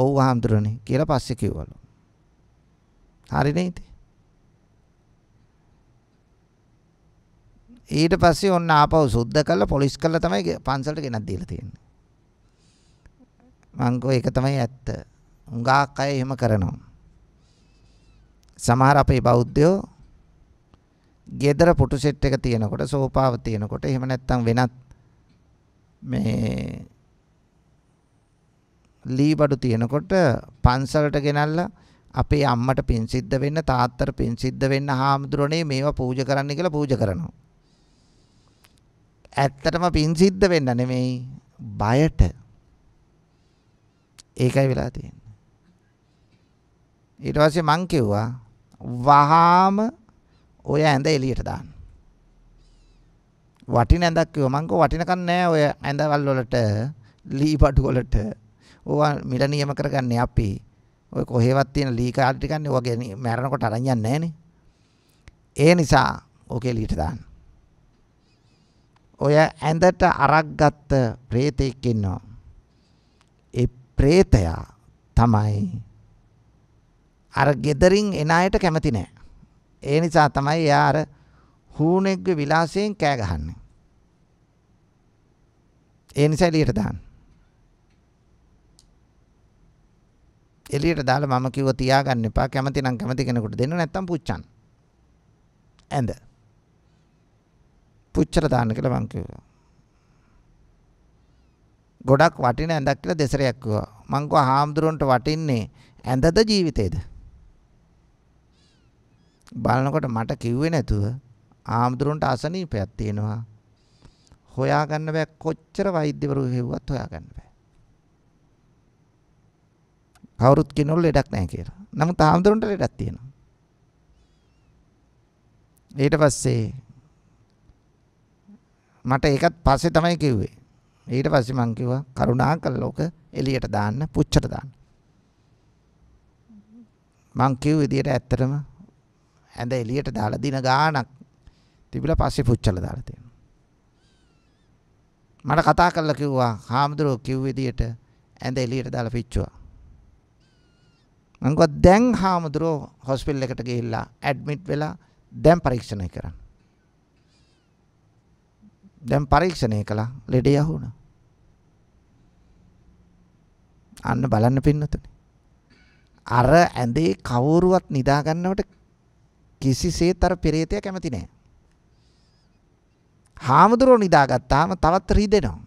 ඔව් හාමුදුරනේ කියලා පස්සේ කිව්වලු. හරිනේ ඉතින්. ඊට පස්සේ ඔන්න ආපහු සුද්ධ කරලා පොලිස් කරලා තමයි පන්සලට ගෙනත් දීලා තියෙන්නේ. මං කෝ ඒක තමයි ඇත්ත. හුඟාක් අය එහෙම කරනවා. සමහර අපේ බෞද්ධයෝ ගෙදර පුටු සෙට් එක තියෙනකොට සෝපාව තියෙනකොට එහෙම නැත්නම් වෙනත් මේ ලී බඩු තියෙනකොට පන්සලට ගෙනල්ලා අපේ අම්මට පින් සිද්ධ වෙන්න තාත්තට පින් සිද්ධ වෙන්න හාමුදුරනේ මේවා පූජා කරන්න කියලා පූජා කරනවා. ඇත්තටම පින් සිද්ධ වෙන්න නෙමෙයි බයට. ඒකයි වෙලා තියෙන්නේ. ඊට පස්සේ මං කිව්වා වහාම ඔය ඇඳ එළියට දාන්න. වටින ඇඳක් කිව්වා මං කෝ වටිනකම් නෑ ඔය ඇඳවල් වලට ලී පටු වලට. ඕවා මිල නියම කරගන්නේ අපි. ඔය කොහෙවත් තියෙන ලී කාඩ් ටිකන්නේ ඔය මැරෙනකොට අරන් යන්නේ නෑනේ. ඒ නිසා ඕකේ එළියට දාන්න. ඔය ඇඳට අරක් ගත්ත പ്രേතෙක් ඉන්නවා. ඒ പ്രേතයා තමයි අර gederin එන අයට කැමති නෑ. ඒ නිසා තමයි එයා අර හූනෙක්ගේ විලාසයෙන් කෑ ගහන්නේ. ඒ නිසා එළියට දාන්න. එළියට දාලා මම කිව්ව තියාගන්න එපා. කැමති නම් කැමති කෙනෙකුට දෙන්න නැත්තම් පුච්චන්න. ඇඳ. පුච්චලා දාන්න කියලා මං කිව්වා. ගොඩක් වටින ඇඳක් කියලා දෙසරයක් කිව්වා. මං කිව්වා හාමුදුරන්ට වටින්නේ ඇඳද ජීවිතේද? බලනකොට මට කිව්වේ නැතුව හාමුදුරන්ට අසනීපයක් තියෙනවා. හොයාගන්න බෑ කොච්චර වෛද්‍යවරු හෙව්වත් හොයාගන්න බෑ. කවුරුත් කිනොල් ලෙඩක් නැහැ කියලා. නමුත් හාමුදුරන්ට ලෙඩක් තියෙනවා. ඊට පස්සේ මට ඒකත් පස්සේ තමයි කිව්වේ. ඊට පස්සේ මං කිව්වා කරුණාකරලා ඔක එළියට දාන්න, පුච්චට දාන්න. මං කිව් විදියට ඇත්තටම ඇඳ එළියට දාලා දින ගාණක් තිබිලා පස්සේ පුච්චලා දාලා තියෙනවා. මට කතා කරලා කිව්වා හාමුදුරුවෝ කිව් විදියට ඇඳ එළියට දාලා පිච්චුවා. මං දැන් හාමුදුරුවෝ හොස්පිටල් එකට ගිහිල්ලා ඇඩ්මිට් වෙලා දැන් පරීක්ෂණය කරන්න. දැන් පරීක්ෂණය කළා ලෙඩ යහුණා. අන්න බලන්න පින්නතුනේ. අර ඇඳේ කවුරුවත් නිදා ගන්නවට කිසිසේත් අර පෙරේතයා කැමති නැහැ. හාමුදුරුවෝ නිදාගත්තාම තවත් රිදෙනවා.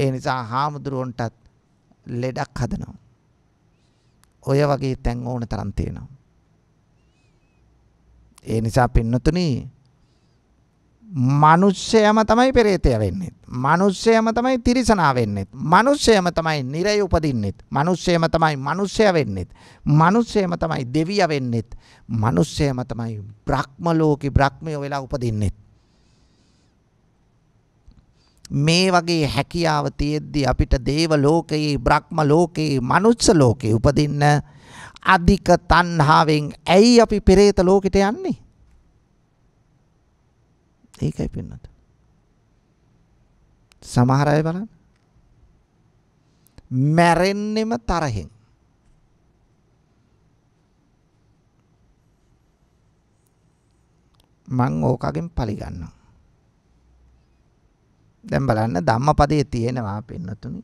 ඒ නිසා හාමුදුරුවන්ටත් ලෙඩක් හදනවා. ඔය වගේ තැන් ඕන තරම් තියෙනවා. ඒ නිසා පින්නතුනේ මිනිස්සයම තමයි පෙරේතය වෙන්නේ. මිනිස්සයම තමයි තිරිසනා වෙන්නේ. මිනිස්සයම තමයි නිරය උපදින්නේ. මිනිස්සයම තමයි මිනිස්සය වෙන්නේ. මිනිස්සයම තමයි දෙවියා වෙන්නේ. මිනිස්සයම තමයි බ්‍රහ්ම ලෝකේ බ්‍රහ්මය වෙලා උපදින්නේ. මේ වගේ හැකියාව තියෙද්දී අපිට දේව ලෝකයේ බ්‍රහ්ම ලෝකයේ මනුස්ස ලෝකේ උපදින්න අධික තණ්හාවෙන් ඇයි අපි පෙරේත ලෝකෙට යන්නේ? ඒකයි පින්නත. සමහර අය බලන්න. මැරෙන්නෙම තරහෙන්. මං ඕකගෙන් පලි ගන්නවා. දැන් බලන්න ධම්මපදයේ තියෙනවා පින්නතුනි.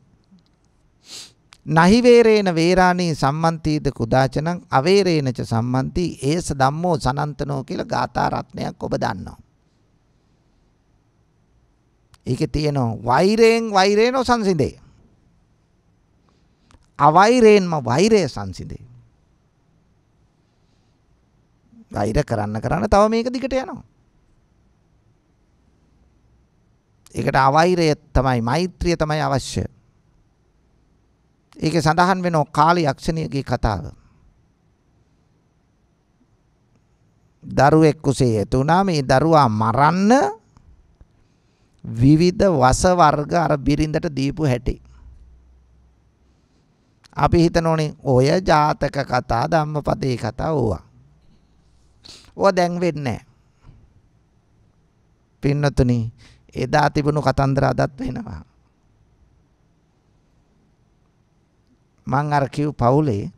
නහි වේරේන වේරාණී සම්මන්තීද කුදාචනං අවේරේනච සම්මන්ති ඒස ධම්මෝ සනන්තනෝ කියලා ගාථා රත්නයක් ඔබ දන්නවා. ඒකේ තියෙනවා වෛරයෙන් වෛරේ නොසන්සිඳේ. අවෛරයෙන්ම වෛරය සංසිඳේ. වෛර කරන්න කරන්න තව මේක දිගට යනවා. ඒකට අවෛරය තමයි මෛත්‍රිය තමයි අවශ්‍ය. ඒකේ සඳහන් වෙන කාලි යක්ෂණියගේ කතාව. දරුවෙක් කුසේ ඇතුණා මේ දරුවා මරන්න විවිධ වස වර්ග අර බිරිඳට දීපු හැටි. අපි හිතනෝනේ ඔය ජාතක කතා ධම්මපදේ කතා ඕවා. ඕවා දැන් වෙන්නේ පින්නතුනි එදා තිබුණු කතන්දර අදත් වෙනවා. මං අර කිව් පවුලේ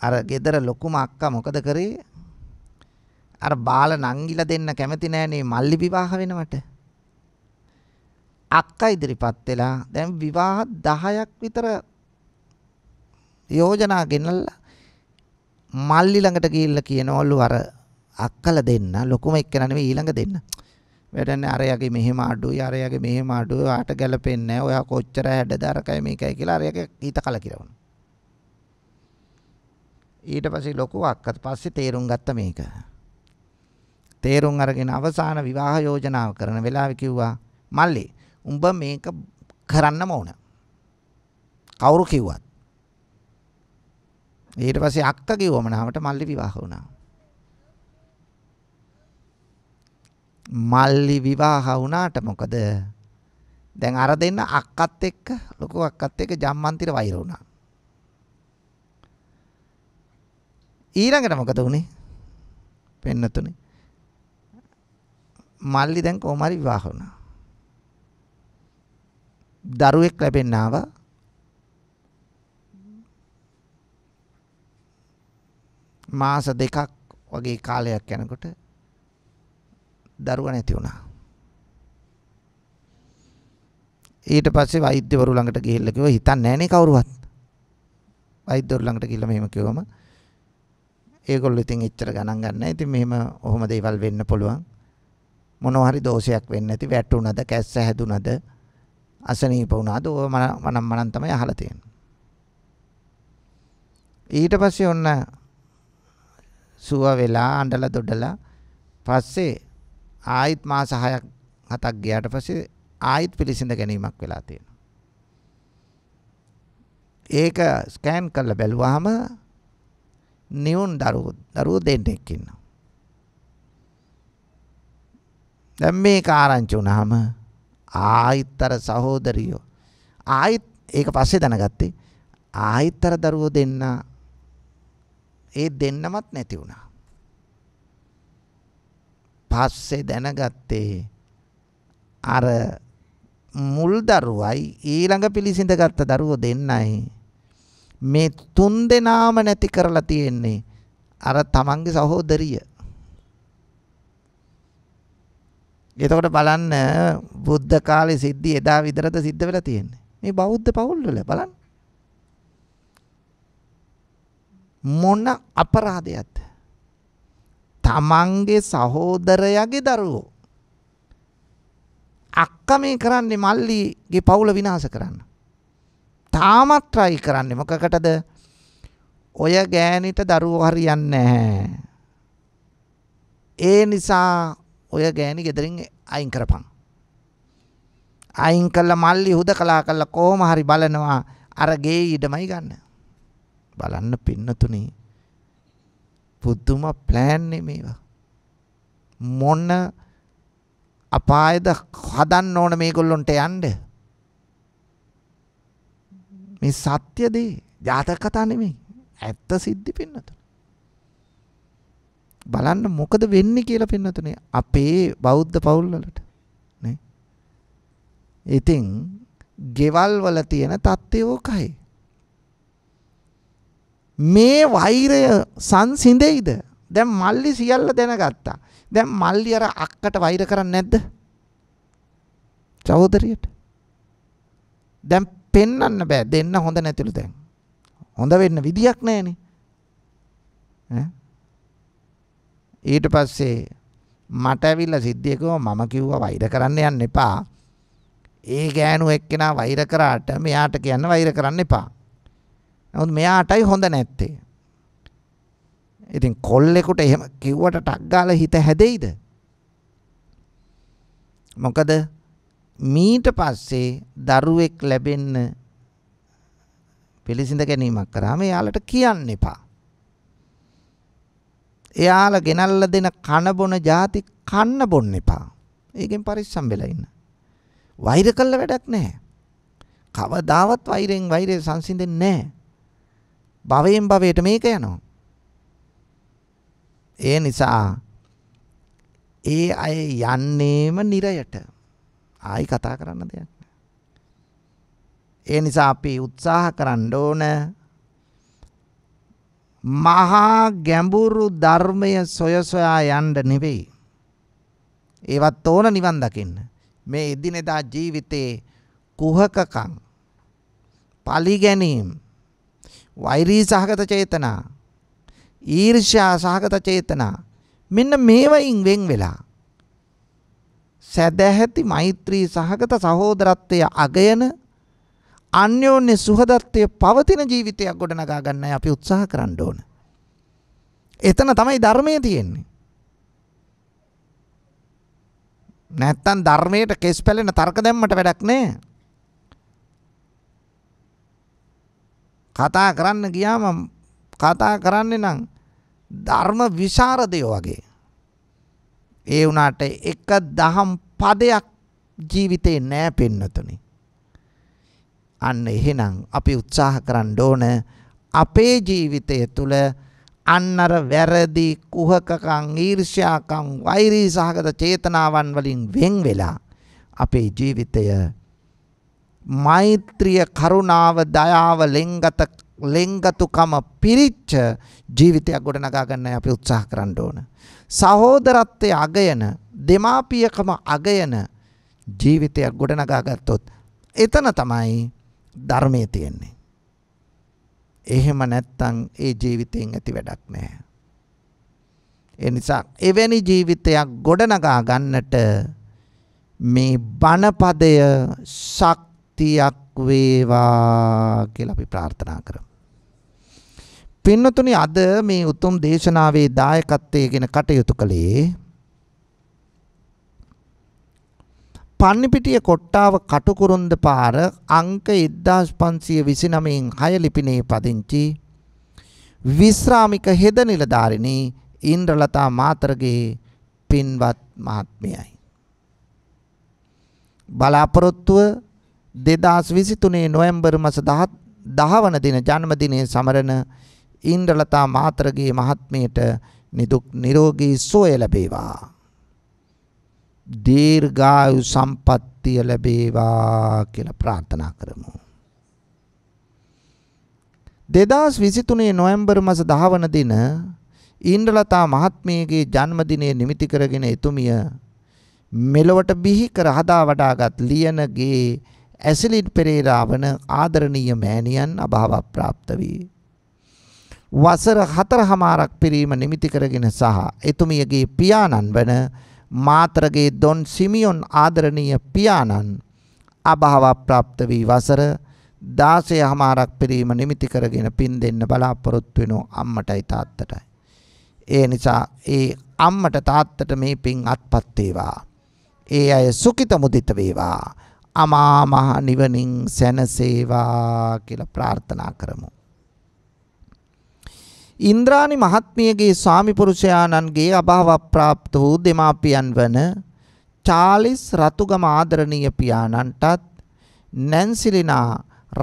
අර ගෙදර ලොකුම අක්කා මොකද කරේ අර බාල නංගිලා දෙන්න කැමති නෑනේ මල්ලි විවාහ වෙනවට. අක්කා ඉදිරිපත් වෙලා දැන් විවාහ 10ක් විතර යෝජනා ගෙනල්ලා මල්ලි ළඟට ගිහිල්ලා කියනවලු අර අක්කලා දෙන්න ලොකුම එක්කන නෙවෙයි ඊළඟ දෙන්න. වැඩන්නේ අරයාගේ මෙහෙම අඩුයි අරයාගේ මෙහෙම අඩුයි ආට ගැලපෙන්නේ නැහැ. ඔයා කොච්චර හැඩද අරකයි මේකයි කියලා අරයාගේ හිත කලකිරවනවා. ඊට පස්සේ ලොකු අක්කත් පස්සේ තේරුම් ගත්ත මේක. තේරුම් අරගෙන අවසාන විවාහ යෝජනාව කරන වෙලාවේ කිව්වා මල්ලි උඹ මේක කරන්නම ඕන. කවුරු කිව්වත්. ඊට පස්සේ අක්ක කිව්වමනාවට මල්ලි විවාහ වුණා. මල්ලි විවාහ වුණාට මොකද? දැන් අර දෙන්න අක්කත් එක්ක ලොකු අක්කත් එක්ක ජම්මන්තිර වෛර වුණා. ඊළඟට මොකද වුනේ? පෙන්නතුනේ මල්ලි දැන් කොහොම හරි විවාහ වුණා. දරුවෙක් ලැබෙන්න ආවා. මාස දෙකක් වගේ කාලයක් යනකොට දරුවා නැති වුණා. ඊට පස්සේ වෛද්‍යවරු ළඟට ගිහිල්ලා කිව්වා හිතන්නේ නැහනේ කවුරුවත්. වෛද්‍යවරු ළඟට ගිහිල්ලා මෙහෙම කිව්වම ඒගොල්ලෝ ඉතින් එච්චර ගණන් ගන්න නැහැ. ඉතින් මෙහෙම ඔහොම දේවල් වෙන්න පුළුවන්. මොනවා හරි දෝෂයක් වෙන්නේ නැති වැටුණද කැස්ස හැදුනද අසනීප වුණාද ඕව මනම් මනම් තමයි අහලා තියෙන්නේ. ඊට පස්සේ ඔන්න සුව වෙලා අඬලා දොඩලා පස්සේ ආයිත් මාස 6ක් 7ක් ගියාට පස්සේ ආයිත් පිළිසිඳ ගැනීමක් වෙලා තියෙනවා. ඒක ස්කෑන් කරලා බැලුවාම නියුන් දරුවෝ දරුවෝ දෙන්නෙක් ඉන්නවා. දැන් මේක ආරංචි වුණාම ආයිත්තර සහෝදරියෝ ආයිත් ඒක පස්සේ දැනගත්තේ ආයිත්තර දරුවෝ දෙන්න ඒ දෙන්නමත් නැති වුණා. පස්සේ දැනගත්තේ අර මුල් දරුවයි ඊළඟ පිළිසිඳගත් දරුවෝ දෙන්නයි මේ තුන් දෙනාම නැති කරලා තියෙන්නේ අර තමන්ගේ සහෝදරිය එතකොට බලන්න බුද්ධ කාලේ සිද්ධි එදා විතරද සිද්ධ වෙලා තියෙන්නේ. මේ බෞද්ධ පවුල් වල බලන්න. මොන අපරාධයක්ද? තමන්ගේ සහෝදරයාගේ දරුවෝ අක්කා මේ කරන්නේ මල්ලිගේ පවුල විනාශ කරන්න. තාමත් try කරන්නේ මොකකටද? ඔය ගෑණිට දරුවෝ හරියන්නේ නැහැ. ඒ නිසා ඔය ගෑණි ගෙදරින් අයින් කරපන්. අයින් කළා මල්ලි හුදකලා කළා කොහොම හරි බලනවා අර ගේ ඉඩමයි ගන්න. බලන්න පින්නතුනි. පුදුම ප්ලෑන් මේවා. මොන අපායද හදන්න ඕන මේගොල්ලොන්ට යන්න. මේ සත්‍ය දේ ජාතක කතා නෙමෙයි. ඇත්ත සිද්ධි පින්නතුනි. බලන්න මොකද වෙන්නේ කියලා පින්නතුනේ අපේ බෞද්ධ පවුල්වලට නේ. ඉතින් ගෙවල් වල තියෙන தත්ත්වය ඕකයි. මේ වෛරය සංසිඳෙයිද? දැන් මල්ලි සියල්ල දැනගත්තා. දැන් මල්ලි අර අක්කට වෛර කරන්නේ නැද්ද? සහෝදරියට. දැන් පෙන්වන්න බෑ. දෙන්න හොඳ නැතිලු දැන්. හොඳ වෙන්න විදියක් නැහනේ. ඈ ඊට පස්සේ මට ඇවිල්ලා සිද්ධියකව මම කිව්වා වෛර කරන්න යන්න එපා. ඒ ගෑනු එක්කෙනා වෛර කරාට මෙයාට කියන්න වෛර කරන්න එපා. නමුත් මෙයාටයි හොඳ නැත්තේ. ඉතින් කොල්ලෙකුට එහෙම කිව්වට ටක් ගාලා හිත හැදෙයිද? මොකද මීට පස්සේ දරුවෙක් ලැබෙන්න පිළිසිඳ ගැනීමක් කරාම එයාලට කියන්න එපා. එයාලා ගෙනල්ලා දෙන කන බොන જાති කන්න බොන්න එපා. ඒකෙන් පරිස්සම් වෙලා ඉන්න. වෛර කළ වැඩක් නැහැ. කවදාවත් වෛරෙන් වෛරය සංසිඳෙන්නේ නැහැ. භවයෙන් භවයට මේක යනවා. ඒ නිසා ඒ අය යන්නේම නිරයට. ආයි කතා කරන්න දෙයක් ඒ නිසා අපි උත්සාහ කරන්න ඕන මහා ගැඹුරු ධර්මය සොය සොයා යන්න නෙවෙයි. ඒවත් ඕන නිවන් දකින්න. මේ එදිනෙදා ජීවිතේ කුහකකම් පලි ගැනීම වෛරී සහගත චේතනා ඊර්ෂ්‍යා සහගත චේතනා මෙන්න මේවයින් වෙන් වෙලා සැදැහැති මෛත්‍රී සහගත සහෝදරත්වය අගයන අන්‍යෝන්‍ය සුහදත්වය පවතින ජීවිතයක් ගොඩනගා ගන්නයි අපි උත්සාහ කරන්න ඕන. එතන තමයි ධර්මයේ තියෙන්නේ. නැත්තම් ධර්මයට කෙස් පැලෙන තර්ක දැම්මට වැඩක් නෑ. කතා කරන්න ගියාම කතා කරන්නේ නම් ධර්ම විශාරදයෝ වගේ. ඒ වුණාට එක දහම් පදයක් ජීවිතේ නෑ පෙන්නතුනේ. අන්න එහෙනම් අපි උත්සාහ කරන්න ඕන අපේ ජීවිතය තුළ අන්න අර වැරදි කුහකකම් ඊර්ෂ්‍යාකම් වෛරී සහගත චේතනාවන් වලින් වෙන් වෙලා අපේ ජීවිතය මෛත්‍රිය කරුණාව දයාව ලෙන්ගත ලෙන්ගතුකම පිරිච්ච ජීවිතයක් ගොඩනගා ගන්නයි අපි උත්සාහ කරන්න ඕන. සහෝදරත්වයේ අගයන දෙමාපියකම අගයන ජීවිතයක් ගොඩනගා ගත්තොත් එතන තමයි ධර්මයේ තියෙන්නේ. එහෙම නැත්තම් ඒ ජීවිතයෙන් ඇති වැඩක් නැහැ. ඒ නිසා එවැනි ජීවිතයක් ගොඩනගා ගන්නට මේ බණපදය ශක්තියක් වේවා කියලා අපි ප්‍රාර්ථනා කරමු. පින්නතුනි අද මේ උතුම් දේශනාවේ දායකත්වයේ ගැන කටයුතු කළේ පන්නිපිටිය කොට්ටාව කටුකුරුන්ද පාර අංක 1529න් 6 ලිපිනේ පදිංචි විශ්‍රාමික හෙද නිලධාරිණී ඉන්ද්‍රලතා මාතරගේ පින්වත් මහත්මියයි. බලාපොරොත්තුව 2023 නොවැම්බර් මාස 10 වන දින ජන්මදිනයේ සමරන ඉන්ද්‍රලතා මාතරගේ මහත්මියට නිදුක් නිරෝගී සුවය ලැබේවා. දීර්ඝායු සම්පත්තිය ලැබේවා කියලා ප්‍රාර්ථනා කරමු. 2023 නොවැම්බර් මාස 10 වන දින ඊන්ද්‍රලතා මහත්මියගේ ජන්මදිනය නිමිති කරගෙන එතුමිය මෙලොවට බිහි කර හදා වඩාගත් ලියනගේ ඇසිලිඩ් පෙරේරා වන ආදරණීය මෑණියන් අභාව ප්‍රාප්ත වී වසර 4මාරක් පිරීම නිමිති කරගෙන සහ එතුමියගේ පියාණන් වන මාතරගේ දොන් සිමියොන් ආදරණීය පියාණන් අභාවප්‍රාප්ත වී වසර 16 හමාරක් පිරීම නිමිති කරගෙන පින් දෙන්න බලාපොරොත්තු වෙනෝ අම්මටයි තාත්තටයි. ඒ නිසා ඒ අම්මට තාත්තට මේ පින් අත්පත් වේවා. ඒ අය සුඛිත මුදිත වේවා. අමා මහ නිවනින් සැනසේවා කියලා ප්‍රාර්ථනා කරමු. ඉන්ද්‍රාණි මහත්මියගේ ස්වාමිපුරුෂයාණන්ගේ අභාවප්‍රාප්ත වූ දෙමාපියන් වන චාලිස් රතුගම ආදරණීය පියාණන්ටත් නැන්සිලිනා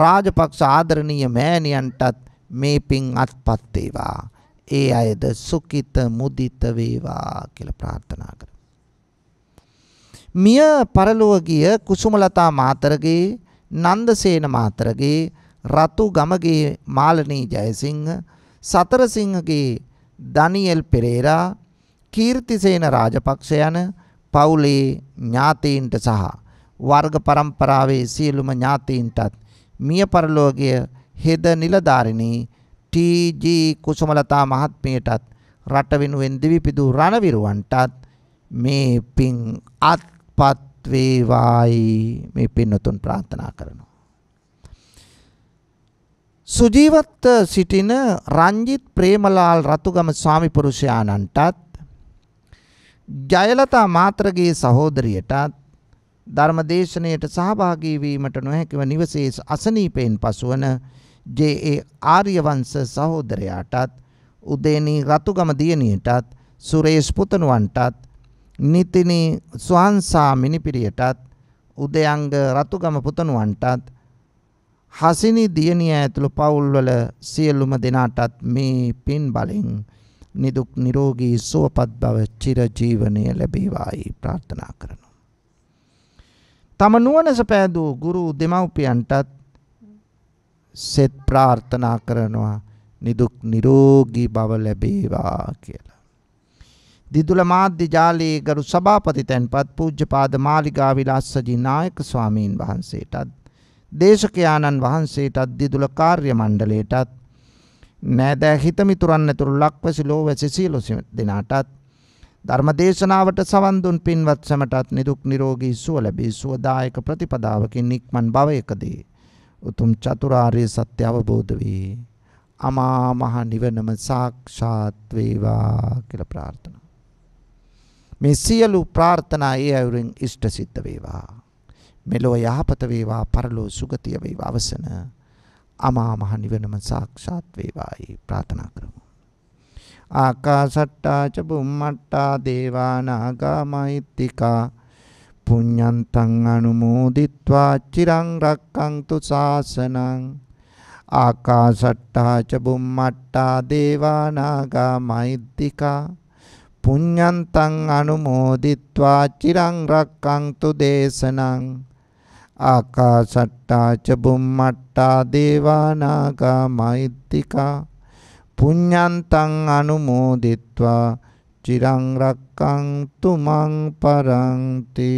රාජපක්ෂ ආදරණීය මෑණියන්ටත් මේ පින් අත්පත් වේවා. ඒ අයද සුඛිත මුදිත වේවා කියලා ප්‍රාර්ථනා කරමු. මිය පරලොව ගිය කුසුමලතා මාතරගේ නන්දසේන මාතරගේ රතු ගමගේ මාලනී ජයසිංහ සතරසිංහගේ දනියෙල් පෙරේරා කීර්තිසේන රාජපක්ෂ යන පවුලේ ඥාතීන්ට සහ වර්ග પરම්පරාවේ සියලුම ඥාතීන්ටත් මිය පරලෝකයේ හෙද නිලධාරිණී ටී.ජී. කුසමලතා මහත්මියටත් රට වෙනුවෙන් දිවිපිදු රණවිරුවන්ටත් මේ පිං අත්පත් වේවායි මේ පින්නතුන් ප්‍රාර්ථනා කරනවා සුජීවත් සිටින රංජිත් ප්‍රේමලාල් රතුගම ස්වාමිපුරුෂයාණන්ටත් ජයලතා මාත්‍රගේ සහෝදරියටත් ධර්මදේශනයට සහභාගී වීමට නොහැකිව නිවසේ අසනීපයෙන් පසුවන ජේ.ඒ. ආර්යවංශ සහෝදරයාටත් උදේනී රතුගම දියණියටත් සුරේෂ් පුතණුවන්ටත් නිතිනී ස්වංසා මිනිපිරියටත් උදයංග රතුගම පුතණුවන්ටත් හසිනි දියණිය ඇතුළු පවුල්වල සියලුම දෙනාටත් මේ පින් බලෙන් නිදුක් නිරෝගී සුවපත් බව චිරජීවනය ලැබේවායි ප්‍රාර්ථනා කරනවා. තම නුවණස පෑදූ ගුරු දෙමව්පියන්ටත් සෙත් ප්‍රාර්ථනා කරනවා නිදුක් නිරෝගී බව ලැබේවා කියලා. දිදුල මාධ්‍ය ජාලයේ ගරු සභාපති තැන්පත් පූජ්‍යපාද මාලිගා විලාස්සජී නායක ස්වාමීන් වහන්සේටත් දේශකයාණන් වහන්සේටත් දිදුල කාර්ය මණ්ඩලයටත් නෑදෑ හිතමිතුරන් ඇතුළු ලක්වැසි ලෝවැසි සියලු දෙනාටත් ධර්ම දේශනාවට සවන් දුන් පින්වත් සැමටත් නිදුක් නිරෝගී සුව ලැබී සුවදායක ප්‍රතිපදාවකින් නික්මන් භවයකදී උතුම් චතුරාර්ය සත්‍ය අවබෝධ වේ අමා මහ නිවනම සාක්ෂාත් වේවා කියලා ප්‍රාර්ථනා මේ සියලු ප්‍රාර්ථනා ඒ අයුරින් ඉෂ්ට සිද්ධ වේවා මෙලොව යහපත වේවා පරලොව සුගතිය වේවා අවසන අමා මහ නිවනම සාක්ෂාත් වේවායි ප්‍රාර්ථනා කරමු ආකාසට්ටා ච බුම්මට්ටා දේවා නාග මෛත්‍තිකා පුඤ්ඤන්තං අනුමෝදිත්වා චිරං රක්ඛන්තු සාසනං ආකාසට්ටා ච බුම්මට්ටා දේවා නාග මෛත්‍තිකා පුඤ්ඤන්තං අනුමෝදිත්වා චිරං රක්ඛන්තු දේශනං ආකාසට්ටා ච බුම්මට්ටා දේවානාගා මෛත්‍තිකා පුඤ්ඤන්තං අනුමෝදිත්වා චිරං රක්කං තුමන් පරන්ති